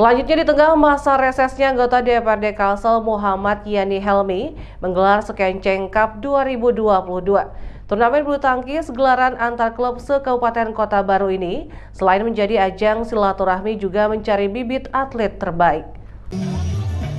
Selanjutnya di tengah masa resesnya anggota DPRD Kalsel Muhammad Yani Helmi menggelar Sekenceng Cup 2022. Turnamen bulu tangkis gelaran antar klub se-Kabupaten Kota Baru ini selain menjadi ajang silaturahmi juga mencari bibit atlet terbaik.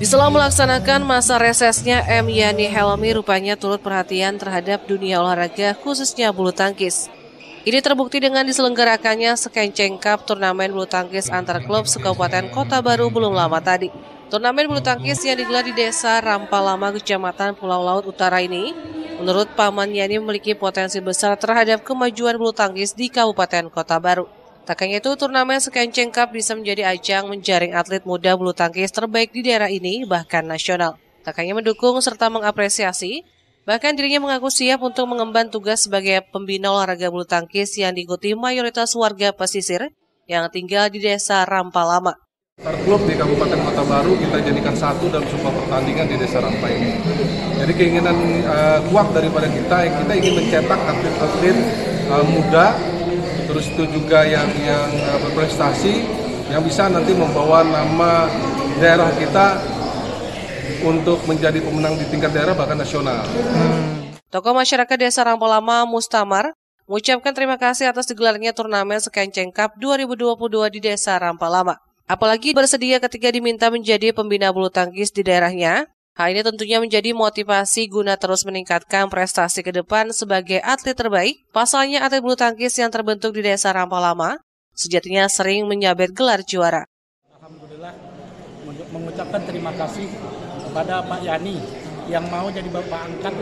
Di sela melaksanakan masa resesnya, M. Yani Helmi rupanya turut perhatian terhadap dunia olahraga khususnya bulu tangkis. Ini terbukti dengan diselenggarakannya Sekenceng Cup turnamen bulu tangkis antar klub sekabupaten Kota Baru belum lama tadi. Turnamen bulu tangkis yang digelar di Desa Rampalama, Kecamatan Pulau Laut Utara ini, menurut Paman Yani memiliki potensi besar terhadap kemajuan bulu tangkis di Kabupaten Kota Baru. Tak hanya itu, turnamen Sekenceng Cup bisa menjadi ajang menjaring atlet muda bulu tangkis terbaik di daerah ini, bahkan nasional. Tak hanya mendukung serta mengapresiasi, Bahkan dirinya mengaku siap untuk mengemban tugas sebagai pembina olahraga bulu tangkis yang diikuti mayoritas warga pesisir yang tinggal di desa Rampalama. Klub di Kabupaten Kota Baru kita jadikan satu dalam sebuah pertandingan di desa Rampa ini. Jadi keinginan uh, kuat daripada kita, kita ingin mencetak atlet-atlet uh, muda, terus itu juga yang yang uh, berprestasi, yang bisa nanti membawa nama daerah kita untuk menjadi pemenang di tingkat daerah bahkan nasional. Tokoh masyarakat Desa Rampolama Mustamar mengucapkan terima kasih atas digelarnya turnamen Sekanceng Cup 2022 di Desa Rampalama. Apalagi bersedia ketika diminta menjadi pembina bulu tangkis di daerahnya. Hal ini tentunya menjadi motivasi guna terus meningkatkan prestasi ke depan sebagai atlet terbaik. Pasalnya atlet bulu tangkis yang terbentuk di Desa Rampalama sejatinya sering menyabet gelar juara mengucapkan terima kasih kepada Pak Yani yang mau jadi bapak angkat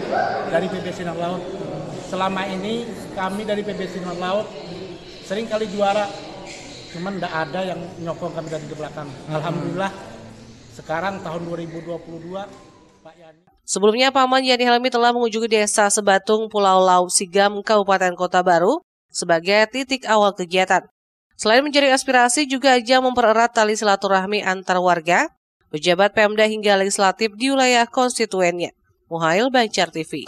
dari PB Sinar Laut. Selama ini kami dari PB Sinar Laut sering kali juara, cuman tidak ada yang nyokong kami dari belakang. Hmm. Alhamdulillah sekarang tahun 2022 Pak Yani. Sebelumnya Paman Yani Helmi telah mengunjungi desa Sebatung, Pulau Lau Sigam, Kabupaten Kota Baru sebagai titik awal kegiatan. Selain mencari aspirasi, juga ajang mempererat tali silaturahmi antar warga, pejabat Pemda hingga legislatif di wilayah konstituennya. Muhail Bancar TV.